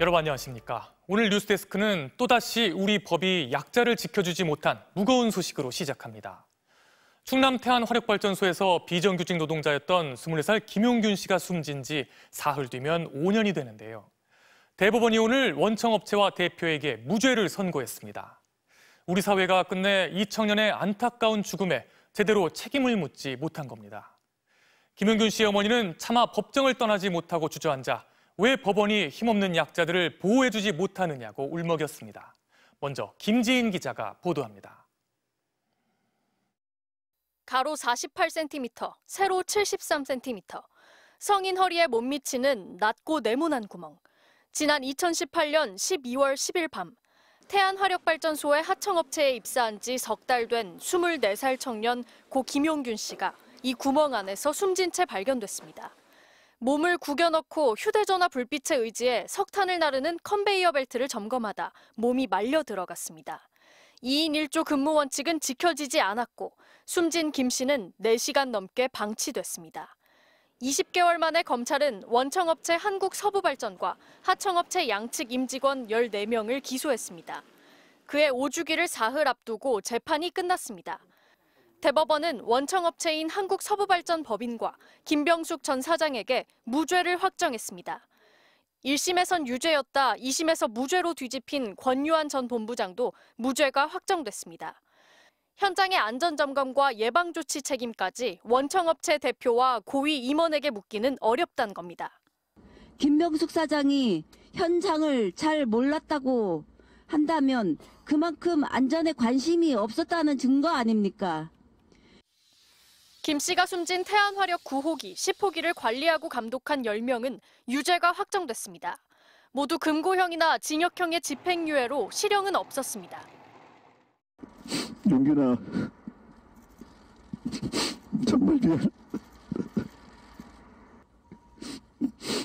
여러분 안녕하십니까. 오늘 뉴스데스크는 또다시 우리 법이 약자를 지켜주지 못한 무거운 소식으로 시작합니다. 충남 태안 화력발전소에서 비정규직 노동자였던 24살 김용균 씨가 숨진 지 사흘 뒤면 5년이 되는데요. 대법원이 오늘 원청업체와 대표에게 무죄를 선고했습니다. 우리 사회가 끝내 이 청년의 안타까운 죽음에 제대로 책임을 묻지 못한 겁니다. 김용균 씨의 어머니는 차마 법정을 떠나지 못하고 주저앉아 왜 법원이 힘없는 약자들을 보호해주지 못하느냐고 울먹였습니다. 먼저 김지인 기자가 보도합니다. 가로 48cm, 세로 73cm, 성인 허리에 못 미치는 낮고 네모난 구멍. 지난 2018년 12월 10일 밤, 태안화력발전소의 하청업체에 입사한 지 석 달 된 24살 청년 고 김용균 씨가 이 구멍 안에서 숨진 채 발견됐습니다. 몸을 구겨넣고 휴대전화 불빛에 의지해 석탄을 나르는 컨베이어 벨트를 점검하다 몸이 말려 들어갔습니다. 2인 1조 근무 원칙은 지켜지지 않았고 숨진 김 씨는 4시간 넘게 방치됐습니다. 20개월 만에 검찰은 원청업체 한국서부발전과 하청업체 양측 임직원 14명을 기소했습니다. 그의 오주기를 사흘 앞두고 재판이 끝났습니다. 대법원은 원청업체인 한국서부발전법인과 김병숙 전 사장에게 무죄를 확정했습니다. 1심에선 유죄였다 2심에서 무죄로 뒤집힌 권유한 전 본부장도 무죄가 확정됐습니다. 현장의 안전점검과 예방조치 책임까지 원청업체 대표와 고위 임원에게 묻기는 어렵다는 겁니다. 김병숙 사장이 현장을 잘 몰랐다고 한다면 그만큼 안전에 관심이 없었다는 증거 아닙니까? 김 씨가 숨진 태안화력 9호기, 10호기를 관리하고 감독한 10명은 유죄가 확정됐습니다. 모두 금고형이나 징역형의 집행유예로 실형은 없었습니다. 용균아, 정말 미안.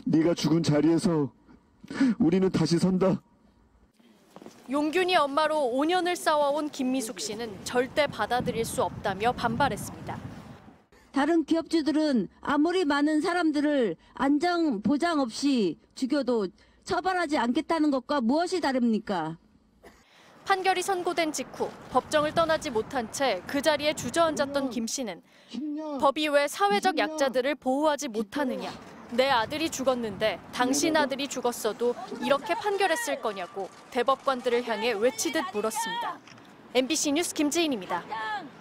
네가 죽은 자리에서 우리는 다시 선다. 용균이 엄마로 5년을 싸워온 김미숙 씨는 절대 받아들일 수 없다며 반발했습니다. 다른 기업주들은 아무리 많은 사람들을 안정 보장 없이 죽여도 처벌하지 않겠다는 것과 무엇이 다릅니까? 판결이 선고된 직후 법정을 떠나지 못한 채 그 자리에 주저앉았던 김 씨는 법이 왜 사회적 약자들을 보호하지 못하느냐 내 아들이 죽었는데 당신 아들이 죽었어도 이렇게 판결했을 거냐고 대법관들을 향해 외치듯 물었습니다. MBC 뉴스 김지인입니다.